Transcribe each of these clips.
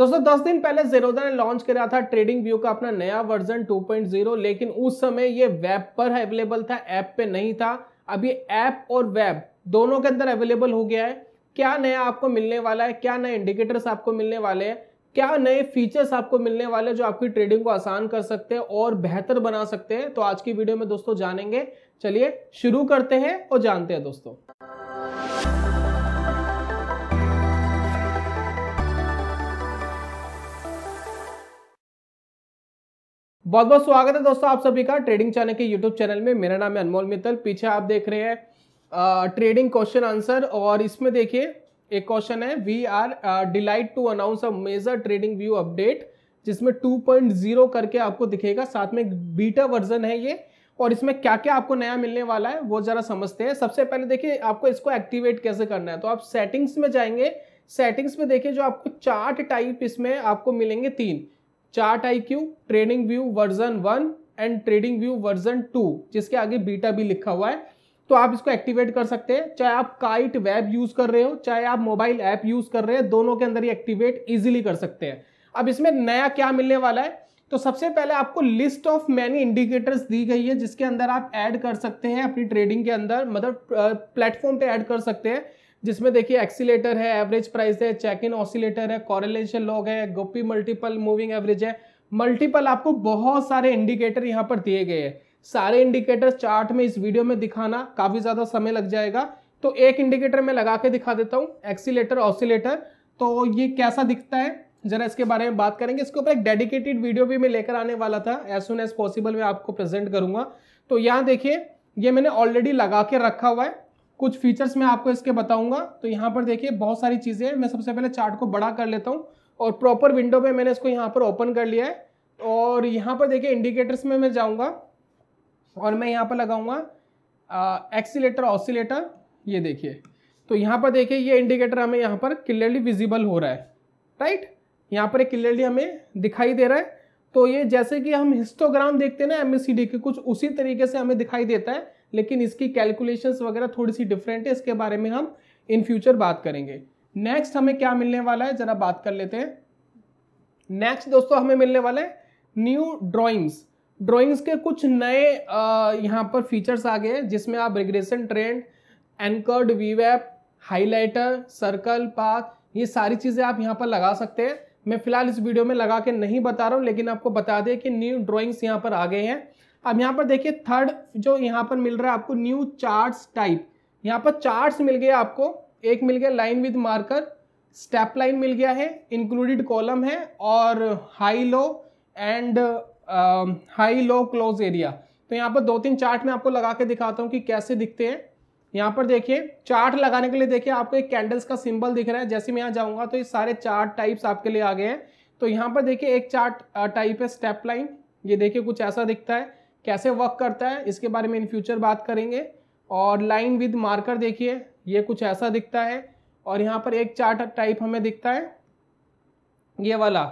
दोस्तों दस दिन पहले जेरोदा ने लॉन्च करा था ट्रेडिंग व्यू का अपना नया वर्जन 2.0 लेकिन उस समय ये वेब पर अवेलेबल था ऐप पे नहीं था अब ये ऐप और वेब दोनों के अंदर अवेलेबल हो गया है क्या नया आपको मिलने वाला है क्या नए इंडिकेटर्स आपको मिलने वाले हैं क्या नए फीचर्स आपको मिलने वाले जो आपकी ट्रेडिंग को आसान कर सकते हैं और बेहतर बना सकते हैं तो आज की वीडियो में दोस्तों जानेंगे चलिए शुरू करते हैं और जानते हैं दोस्तों बहुत बहुत स्वागत है दोस्तों आप सभी का ट्रेडिंग चैनल के यूट्यूब चैनल में मेरा नाम है अनमोल मित्तल पीछे आप देख रहे हैं ट्रेडिंग क्वेश्चन आंसर और इसमें देखिए एक क्वेश्चन है we are delight to announce a major trading view update जिसमें 2.0 करके आपको दिखेगा साथ में बीटा वर्जन है ये और इसमें क्या क्या आपको नया मिलने वाला है वो ज़रा समझते हैं सबसे पहले देखिए आपको इसको एक्टिवेट कैसे करना है तो आप सेटिंग्स में जाएंगे सेटिंग्स में देखिए जो आपको चार्ट टाइप इसमें आपको मिलेंगे तीन chart IQ trading view version one and trading view version two जिसके आगे बीटा भी लिखा हुआ है तो आप इसको एक्टिवेट कर सकते हैं चाहे आप काइट वेब यूज कर रहे हो चाहे आप मोबाइल ऐप यूज कर रहे हैं दोनों के अंदर ही एक्टिवेट इजीली कर सकते हैं अब इसमें नया क्या मिलने वाला है तो सबसे पहले आपको लिस्ट ऑफ मैनी इंडिकेटर्स दी गई है जिसके अंदर आप ऐड कर सकते हैं अपनी ट्रेडिंग के अंदर मतलब प्लेटफॉर्म पे ऐड कर सकते हैं जिसमें देखिए एक्सीटर है एवरेज प्राइस है चेक इन ऑसिलेटर है कॉरेलेशन लॉग है गोपी मल्टीपल मूविंग एवरेज है मल्टीपल आपको बहुत सारे इंडिकेटर यहाँ पर दिए गए हैं सारे इंडिकेटर चार्ट में इस वीडियो में दिखाना काफ़ी ज़्यादा समय लग जाएगा तो एक इंडिकेटर मैं लगा के दिखा देता हूँ एक्सीटर ऑसिलेटर तो ये कैसा दिखता है जरा इसके बारे में बात करेंगे इसके ऊपर एक डेडिकेटेड वीडियो भी मैं लेकर आने वाला था एज सुन एज पॉसिबल मैं आपको प्रेजेंट करूंगा तो यहाँ देखिए ये मैंने ऑलरेडी लगा के रखा हुआ है कुछ फीचर्स मैं आपको इसके बताऊंगा तो यहाँ पर देखिए बहुत सारी चीज़ें हैं मैं सबसे पहले चार्ट को बड़ा कर लेता हूँ और प्रॉपर विंडो पे मैंने इसको यहाँ पर ओपन कर लिया है और यहाँ पर देखिए इंडिकेटर्स में मैं जाऊँगा और मैं यहाँ पर लगाऊँगा एक्सीटर ऑसिलेटर ये देखिए तो यहाँ पर देखिए ये इंडिकेटर हमें यहाँ पर क्लियरली विजिबल हो रहा है राइट यहाँ पर एक क्लियरली हमें दिखाई दे रहा है तो ये जैसे कि हम हिस्टोग्राम देखते हैं ना एम e के कुछ उसी तरीके से हमें दिखाई देता है लेकिन इसकी कैलकुलेशंस वगैरह थोड़ी सी डिफरेंट है इसके बारे में हम इन फ्यूचर बात करेंगे नेक्स्ट हमें क्या मिलने वाला है जरा बात कर लेते हैं नेक्स्ट दोस्तों हमें मिलने वाला है न्यू ड्रॉइंग्स ड्रॉइंग्स के कुछ नए यहाँ पर फीचर्स आ गए हैं जिसमें आप रिग्रेशन ट्रेंड एंकर्ड वीवैप हाईलाइटर सर्कल पाथ ये सारी चीज़ें आप यहाँ पर लगा सकते हैं मैं फिलहाल इस वीडियो में लगा के नहीं बता रहा हूँ लेकिन आपको बता दें कि न्यू ड्रॉइंग्स यहाँ पर आ गए हैं अब यहाँ पर देखिए थर्ड जो यहाँ पर मिल रहा है आपको न्यू चार्ट्स टाइप यहाँ पर चार्ट्स मिल गया आपको एक मिल गया line with marker step line मिल गया है इंक्लूडेड कॉलम है और high low and high low close area तो यहाँ पर दो तीन चार्ट में आपको लगा के दिखाता हूँ कि कैसे दिखते हैं यहाँ पर देखिए चार्ट लगाने के लिए देखिए आपको एक कैंडल्स का सिंबल दिख रहा है जैसे मैं यहाँ जाऊँगा तो ये सारे चार्ट टाइप्स आपके लिए आ गए हैं तो यहाँ पर देखिए एक चार्ट टाइप uh, है स्टेप लाइन ये देखिए कुछ ऐसा दिखता है कैसे वर्क करता है इसके बारे में इन फ्यूचर बात करेंगे और लाइन विद मार्कर देखिए ये कुछ ऐसा दिखता है और यहाँ पर एक चार्ट टाइप हमें दिखता है ये वाला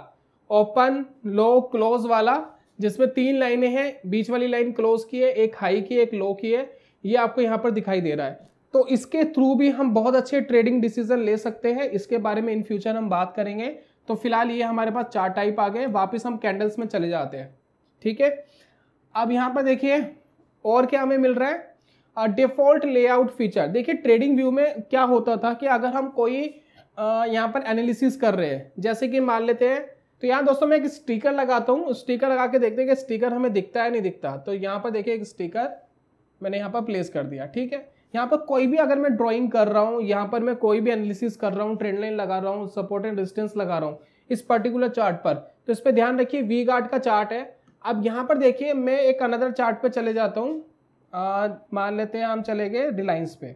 ओपन लो क्लोज वाला जिसमें तीन लाइनें हैं बीच वाली लाइन क्लोज की है एक हाई की है एक लो की है ये आपको यहाँ पर दिखाई दे रहा है तो इसके थ्रू भी हम बहुत अच्छे ट्रेडिंग डिसीजन ले सकते हैं इसके बारे में इन फ्यूचर हम बात करेंगे तो फिलहाल ये हमारे पास चार टाइप आ गए वापस हम कैंडल्स में चले जाते हैं ठीक है अब यहाँ पर देखिए और क्या हमें मिल रहा है डिफ़ॉल्ट लेआउट फीचर देखिए ट्रेडिंग व्यू में क्या होता था कि अगर हम कोई यहाँ पर एनालिसिस कर रहे हैं जैसे कि मान लेते हैं तो यहाँ दोस्तों मैं एक स्टिकर लगाता हूँ स्टिकर लगा के देखते हैं कि स्टिकर हमें दिखता है नहीं दिखता तो यहाँ पर देखिए एक स्टिकर मैंने यहाँ पर प्लेस कर दिया ठीक है यहाँ पर कोई भी अगर मैं ड्राइंग कर रहा हूँ यहाँ पर मैं कोई भी एनालिसिस कर रहा हूँ ट्रेंड लाइन लगा रहा हूँ सपोर्ट एंड डिस्टेंस लगा रहा हूँ इस पर्टिकुलर चार्ट पर तो इस पर ध्यान रखिए वी गार्ड का चार्ट है अब यहाँ पर देखिए मैं एक अनदर चार्ट पे चले जाता हूँ मान लेते हैं हम चले गए रिलायंस पे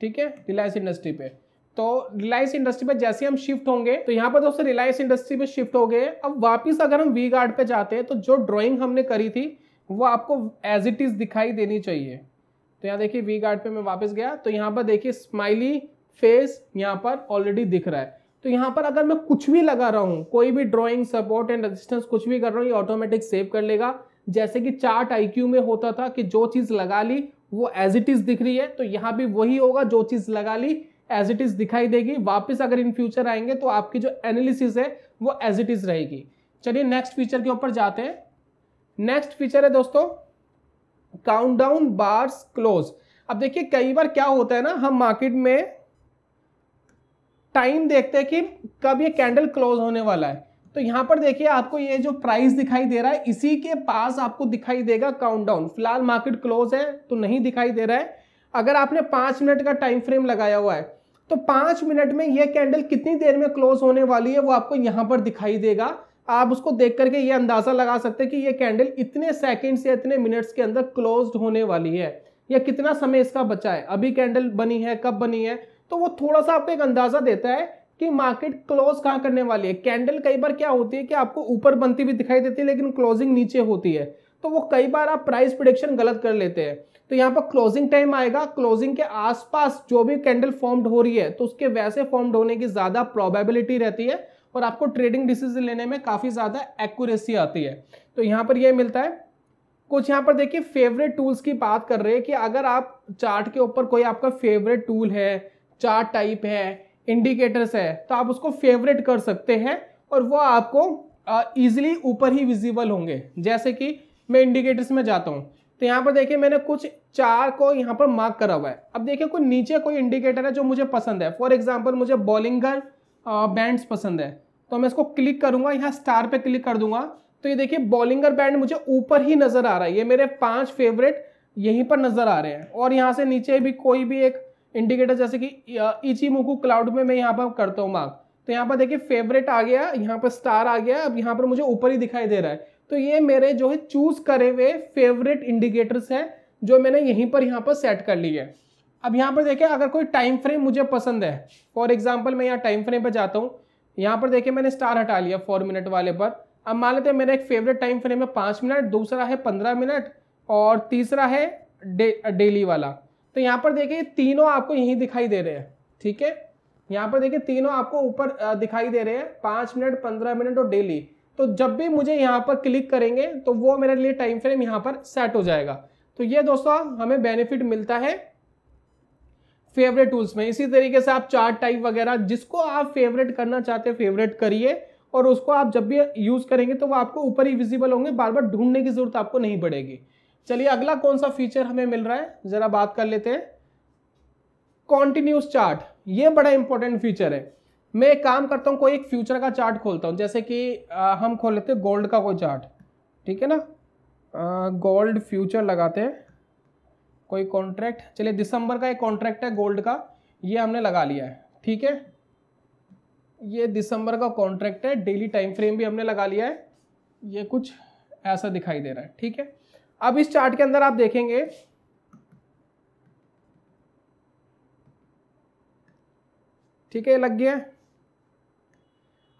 ठीक है रिलायंस इंडस्ट्री पे तो रिलायंस इंडस्ट्री पे जैसे हम शिफ्ट होंगे तो यहाँ पर दोस्तों रिलायंस इंडस्ट्री पे शिफ्ट हो गए अब वापस अगर हम वी गार्ड पे जाते हैं तो जो ड्रॉइंग हमने करी थी वो आपको एज इट इज़ दिखाई देनी चाहिए तो यहाँ देखिए वी गार्ड पे मैं वापस गया तो यहाँ पर देखिए स्माइली फेस यहाँ पर ऑलरेडी दिख रहा है तो यहाँ पर अगर मैं कुछ भी लगा रहा हूँ कोई भी ड्रॉइंग सपोर्ट एंड रेजिस्टेंस कुछ भी कर रहा हूँ ये ऑटोमेटिक सेव कर लेगा जैसे कि चार्ट आईक्यू में होता था कि जो चीज़ लगा ली वो एज इट इज़ दिख रही है तो यहाँ भी वही होगा जो चीज़ लगा ली एज इट इज़ दिखाई देगी वापस अगर इन फ्यूचर आएंगे तो आपकी जो एनालिसिस है वो एज इट इज़ रहेगी चलिए नेक्स्ट फीचर के ऊपर जाते हैं नेक्स्ट फीचर है दोस्तों काउंट डाउन बार्स क्लोज अब देखिए कई बार क्या होता है ना हम मार्केट में टाइम देखते हैं कि कब ये कैंडल क्लोज होने वाला है तो यहाँ पर देखिए आपको ये जो प्राइस दिखाई दे रहा है इसी के पास आपको दिखाई देगा काउंटडाउन फिलहाल मार्केट क्लोज है तो नहीं दिखाई दे रहा है अगर आपने पाँच मिनट का टाइम फ्रेम लगाया हुआ है तो पाँच मिनट में ये कैंडल कितनी देर में क्लोज होने वाली है वो आपको यहाँ पर दिखाई देगा आप उसको देख करके ये अंदाज़ा लगा सकते हैं कि ये कैंडल इतने सेकेंड या इतने मिनट्स के अंदर क्लोज होने वाली है या कितना समय इसका बचा है अभी कैंडल बनी है कब बनी है तो वो थोड़ा सा आपको एक अंदाजा देता है कि मार्केट क्लोज कहाँ करने वाली है कैंडल कई बार क्या होती है कि आपको ऊपर बनती हुई दिखाई देती है लेकिन क्लोजिंग नीचे होती है तो वो कई बार आप प्राइस प्रोडिक्शन गलत कर लेते हैं तो यहाँ पर क्लोजिंग टाइम आएगा क्लोजिंग के आसपास जो भी कैंडल फॉर्म्ड हो रही है तो उसके वैसे फॉर्म्ड होने की ज़्यादा प्रोबेबिलिटी रहती है और आपको ट्रेडिंग डिसीजन लेने में काफ़ी ज़्यादा एक्यूरेसी आती है तो यहाँ पर यह मिलता है कुछ यहाँ पर देखिए फेवरेट टूल्स की बात कर रहे हैं कि अगर आप चार्ट के ऊपर कोई आपका फेवरेट टूल है चार्ट टाइप है इंडिकेटर्स है तो आप उसको फेवरेट कर सकते हैं और वो आपको ईजिली ऊपर ही विजिबल होंगे जैसे कि मैं इंडिकेटर्स में जाता हूँ तो यहाँ पर देखिए मैंने कुछ चार को यहाँ पर मार्क करा हुआ है अब देखिए कोई नीचे कोई इंडिकेटर है जो मुझे पसंद है फॉर एग्जाम्पल मुझे बॉलिंगर बैंड्स पसंद है तो मैं इसको क्लिक करूँगा यहाँ स्टार पे क्लिक कर दूंगा तो ये देखिए बॉलिंगर बैंड मुझे ऊपर ही नज़र आ रहा है ये मेरे पांच फेवरेट यहीं पर नज़र आ रहे हैं और यहाँ से नीचे भी कोई भी एक इंडिकेटर जैसे कि इची मुकू क्लाउड में मैं यहाँ पर करता हूँ मार्क तो यहाँ पर देखिए फेवरेट आ गया यहाँ पर स्टार आ गया अब यहाँ पर मुझे ऊपर ही दिखाई दे रहा है तो ये मेरे जो है चूज करे हुए फेवरेट इंडिकेटर्स हैं जो मैंने यहीं पर यहाँ पर सेट कर लिए है अब यहाँ पर देखिए अगर कोई टाइम फ्रेम मुझे पसंद है फॉर एग्जाम्पल मैं यहाँ टाइम फ्रेम पर जाता हूँ यहाँ पर देखिए मैंने स्टार हटा लिया फोर मिनट वाले पर अब मान लेते हैं मेरा एक फेवरेट टाइम फ्रेम है पाँच मिनट दूसरा है पंद्रह मिनट और तीसरा है दे, डेली वाला तो यहाँ पर देखिए तीनों आपको यहीं दिखाई दे रहे हैं ठीक है यहाँ पर देखिए तीनों आपको ऊपर दिखाई दे रहे हैं पाँच मिनट पंद्रह मिनट और डेली तो जब भी मुझे यहाँ पर क्लिक करेंगे तो वो मेरे लिए टाइम फ्रेम यहाँ पर सेट हो जाएगा तो ये दोस्तों हमें बेनिफिट मिलता है फेवरेट टूल्स में इसी तरीके से आप चार्ट टाइप वगैरह जिसको आप फेवरेट करना चाहते हैं फेवरेट करिए और उसको आप जब भी यूज़ करेंगे तो वो आपको ऊपर ही विजिबल होंगे बार बार ढूंढने की ज़रूरत आपको नहीं पड़ेगी चलिए अगला कौन सा फीचर हमें मिल रहा है ज़रा बात कर लेते हैं कॉन्टिन्यूस चार्ट ये बड़ा इंपॉर्टेंट फीचर है मैं एक काम करता हूँ कोई एक फ्यूचर का चार्ट खोलता हूँ जैसे कि आ, हम खोल लेते हैं गोल्ड का कोई चार्ट ठीक है ना गोल्ड फ्यूचर लगाते हैं कोई कॉन्ट्रैक्ट चलिए दिसंबर का एक कॉन्ट्रैक्ट है गोल्ड का ये हमने लगा लिया है ठीक है ये दिसंबर का कॉन्ट्रैक्ट है डेली टाइम फ्रेम भी हमने लगा लिया है ये कुछ ऐसा दिखाई दे रहा है ठीक है अब इस चार्ट के अंदर आप देखेंगे ठीक है लग गया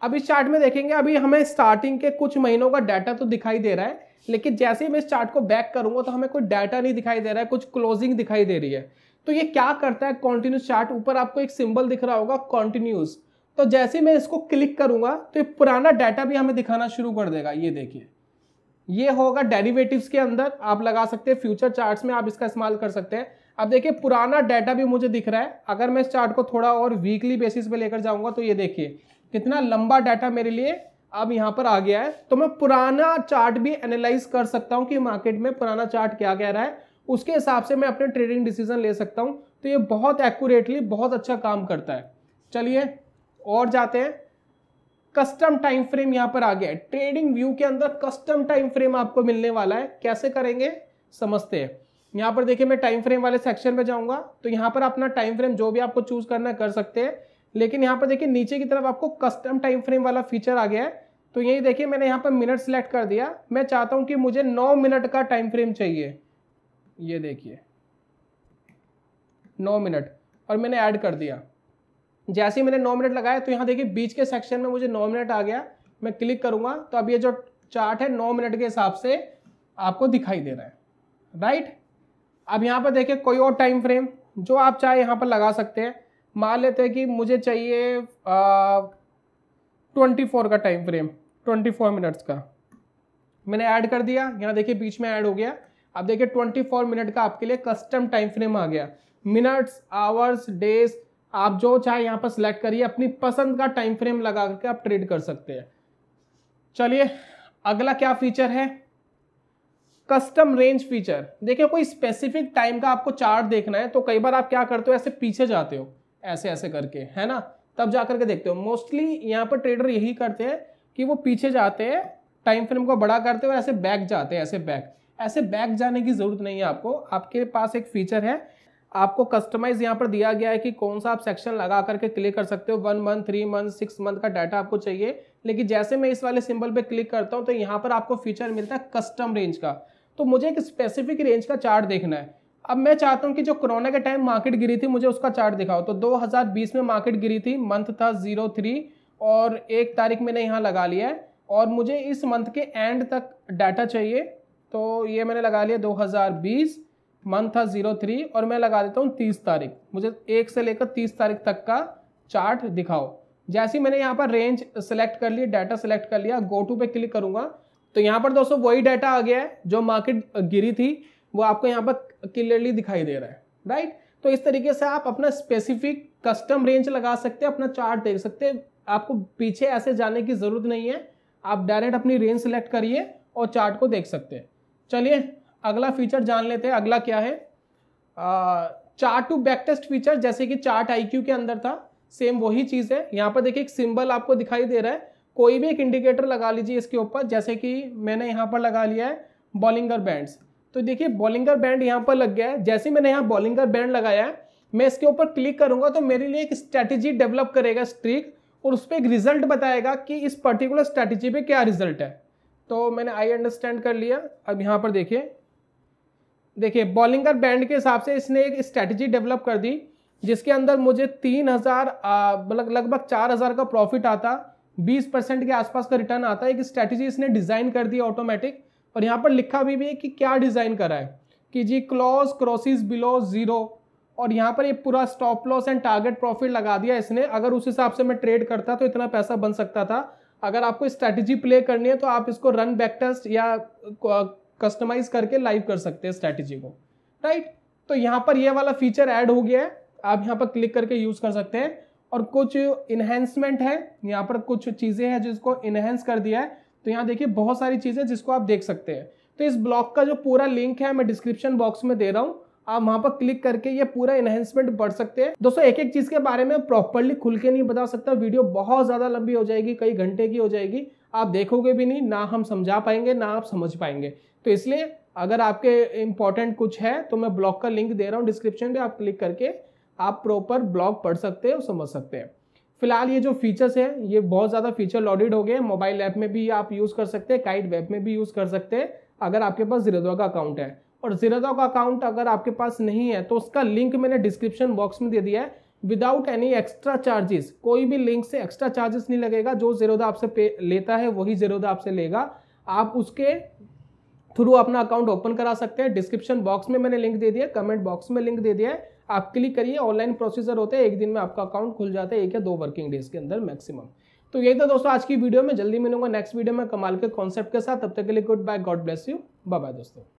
अब इस चार्ट में देखेंगे अभी हमें स्टार्टिंग के कुछ महीनों का डाटा तो दिखाई दे रहा है लेकिन जैसे ही मैं इस चार्ट को बैक करूंगा तो हमें कोई डाटा नहीं दिखाई दे रहा है कुछ क्लोजिंग दिखाई दे रही है तो ये क्या करता है कॉन्टिन्यूस चार्ट ऊपर आपको एक सिंबल दिख रहा होगा कॉन्टिन्यूस तो जैसे मैं इसको क्लिक करूंगा तो ये पुराना डाटा भी हमें दिखाना शुरू कर देगा ये देखिए ये होगा डेरिवेटिव्स के अंदर आप लगा सकते हैं फ्यूचर चार्ट्स में आप इसका इस्तेमाल कर सकते हैं अब देखिए पुराना डाटा भी मुझे दिख रहा है अगर मैं इस चार्ट को थोड़ा और वीकली बेसिस पे लेकर जाऊंगा तो ये देखिए कितना लंबा डाटा मेरे लिए अब यहाँ पर आ गया है तो मैं पुराना चार्ट भी एनालाइज कर सकता हूँ कि मार्केट में पुराना चार्ट क्या कह रहा है उसके हिसाब से मैं अपने ट्रेडिंग डिसीजन ले सकता हूँ तो ये बहुत एक्यूरेटली बहुत अच्छा काम करता है चलिए और जाते हैं कस्टम टाइम फ्रेम यहां पर आ गया है ट्रेडिंग व्यू के अंदर कस्टम टाइम फ्रेम आपको मिलने वाला है कैसे करेंगे समझते हैं यहाँ पर देखिए मैं टाइम फ्रेम वाले सेक्शन में जाऊंगा तो यहाँ पर अपना टाइम फ्रेम जो भी आपको चूज करना कर सकते हैं लेकिन यहाँ पर देखिए नीचे की तरफ आपको कस्टम टाइम फ्रेम वाला फीचर आ गया है तो यही देखिए मैंने यहाँ पर मिनट सेलेक्ट कर दिया मैं चाहता हूँ कि मुझे नौ मिनट का टाइम फ्रेम चाहिए ये देखिए नौ मिनट और मैंने ऐड कर दिया जैसे ही मैंने नौ मिनट लगाया तो यहाँ देखिए बीच के सेक्शन में मुझे नौ मिनट आ गया मैं क्लिक करूँगा तो अब ये जो चार्ट है नौ मिनट के हिसाब से आपको दिखाई दे रहा है राइट अब यहाँ पर देखिए कोई और टाइम फ्रेम जो आप चाहे यहाँ पर लगा सकते हैं मान लेते हैं कि मुझे चाहिए ट्वेंटी फोर का time frame twenty four minutes का मैंने ऐड कर दिया यहाँ देखिए बीच में ऐड हो गया अब देखिए ट्वेंटी फोर मिनट का आपके लिए कस्टम टाइम फ्रेम आ गया मिनट्स आवर्स डेज आप जो चाहे यहाँ पर सिलेक्ट करिए अपनी पसंद का टाइम फ्रेम लगा करके आप ट्रेड कर सकते हैं चलिए अगला क्या फीचर है कस्टम रेंज फीचर देखिए कोई स्पेसिफिक टाइम का आपको चार्ट देखना है तो कई बार आप क्या करते हो ऐसे पीछे जाते हो ऐसे ऐसे करके है ना तब जा करके देखते हो मोस्टली यहाँ पर ट्रेडर यही करते हैं कि वो पीछे जाते हैं टाइम फ्रेम को बड़ा करते हैं और ऐसे बैक जाते हैं ऐसे बैक ऐसे बैक जाने की ज़रूरत नहीं है आपको आपके पास एक फीचर है आपको कस्टमाइज यहाँ पर दिया गया है कि कौन सा आप सेक्शन लगा करके क्लिक कर सकते हो one month three month six month का डाटा आपको चाहिए लेकिन जैसे मैं इस वाले सिंबल पे क्लिक करता हूँ तो यहाँ पर आपको फीचर मिलता है कस्टम रेंज का तो मुझे एक स्पेसिफिक रेंज का चार्ट देखना है अब मैं चाहता हूँ कि जो कोरोना के टाइम मार्केट गिरी थी मुझे उसका चार्ट दिखाओ तो दो में मार्केट गिरी थी मंथ था जीरो थ्री और एक तारीख मैंने यहाँ लगा लिया है और मुझे इस मंथ के एंड तक डाटा चाहिए तो ये मैंने लगा लिया दो मंथ था जीरो थ्री और मैं लगा देता हूँ तीस तारीख मुझे एक से लेकर तीस तारीख तक का चार्ट दिखाओ जैसे ही मैंने यहाँ पर रेंज सेलेक्ट कर लिया डाटा सेलेक्ट कर लिया गो टू पे क्लिक करूँगा तो यहाँ पर दोस्तों वही डाटा आ गया है जो मार्केट गिरी थी वो आपको यहाँ पर क्लियरली दिखाई दे रहा है राइट तो इस तरीके से आप अपना स्पेसिफिक कस्टम रेंज लगा सकते हैं अपना चार्ट देख सकते हैं आपको पीछे ऐसे जाने की ज़रूरत नहीं है आप डायरेक्ट अपनी रेंज सेलेक्ट करिए और चार्ट को देख सकते हैं चलिए अगला फीचर जान लेते हैं अगला क्या है chart to back test feature जैसे कि चार्ट आईक्यू के अंदर था सेम वही चीज़ है यहाँ पर देखिए एक सिंबल आपको दिखाई दे रहा है कोई भी एक इंडिकेटर लगा लीजिए इसके ऊपर जैसे कि मैंने यहाँ पर लगा लिया है बॉलिंगर बैंड्स तो देखिए बॉलिंगर बैंड यहाँ पर लग गया है जैसे मैंने यहाँ बॉलिंगर बैंड लगाया है मैं इसके ऊपर क्लिक करूँगा तो मेरे लिए एक स्ट्रैटेजी डेवलप करेगा स्ट्रीक और उस पर एक रिजल्ट बताएगा कि इस पर्टिकुलर स्ट्रैटेजी पे क्या रिजल्ट है तो मैंने आई अंडरस्टैंड कर लिया अब यहाँ पर देखिए देखिए बॉलिंगर बैंड के हिसाब से इसने एक स्ट्रेटजी डेवलप कर दी जिसके अंदर मुझे तीन हज़ार मतलब लगभग चार हज़ार का प्रॉफिट आता बीस परसेंट के आसपास का रिटर्न आता है एक स्ट्रेटजी इसने डिज़ाइन कर दी ऑटोमेटिक और यहाँ पर लिखा भी, भी है कि क्या डिज़ाइन करा है कि जी क्लॉज क्रॉसिस बिलो ज़ीरो और यहाँ पर ये पूरा stop loss and target profit लगा दिया इसने अगर उस हिसाब से मैं ट्रेड करता तो इतना पैसा बन सकता था अगर आपको स्ट्रैटेजी प्ले करनी है तो आप इसको रन बैक टेस्ट या कस्टमाइज करके लाइव कर सकते हैं स्ट्रैटेजी को राइट तो यहाँ पर ये वाला फीचर ऐड हो गया है आप यहाँ पर क्लिक करके यूज कर सकते हैं और कुछ इन्हेंसमेंट है यहाँ पर कुछ चीज़ें हैं जिसको इन्हेंस कर दिया है तो यहाँ देखिए बहुत सारी चीज़ें जिसको आप देख सकते हैं तो इस ब्लॉग का जो पूरा लिंक है मैं डिस्क्रिप्शन बॉक्स में दे रहा हूँ आप वहाँ पर क्लिक करके ये पूरा इन्हेंसमेंट पढ़ सकते हैं दोस्तों एक एक चीज़ के बारे में प्रॉपरली खुल के नहीं बता सकता वीडियो बहुत ज़्यादा लंबी हो जाएगी कई घंटे की हो जाएगी आप देखोगे भी नहीं ना हम समझा पाएंगे ना आप समझ पाएंगे तो इसलिए अगर आपके इंपॉर्टेंट कुछ है तो मैं ब्लॉग का लिंक दे रहा हूँ डिस्क्रिप्शन में आप क्लिक करके आप प्रॉपर ब्लॉग पढ़ सकते हैं और समझ सकते हैं फिलहाल ये जो फीचर्स है ये बहुत ज़्यादा फीचर लॉडिड हो गए हैं मोबाइल ऐप में भी आप यूज़ कर सकते हैं काइट वेब में भी यूज़ कर सकते हैं अगर आपके पास जीरोधा का अकाउंट है और जीरोधा का अकाउंट अगर आपके पास नहीं है तो उसका लिंक मैंने डिस्क्रिप्शन बॉक्स में दे दिया है विदाउट एनी एक्स्ट्रा चार्जेस कोई भी लिंक से एक्स्ट्रा चार्जेस नहीं लगेगा जो जीरोदा आपसे पे लेता है वही जीरोदा आपसे लेगा आप उसके थ्रू अपना अकाउंट ओपन करा सकते हैं डिस्क्रिप्शन बॉक्स में मैंने लिंक दे दिया कमेंट बॉक्स में लिंक दे दिया है आप क्लिक करिए ऑनलाइन प्रोसीजर होते हैं एक दिन में आपका अकाउंट खुल जाता है एक या दो वर्किंग डेज के अंदर मैक्सिमम तो यही था दोस्तों आज की वीडियो में जल्दी मिलूंगा नेक्स्ट वीडियो में कमाल के कॉन्सेप्ट के साथ तब तक के लिए good bye God bless you bye दोस्तों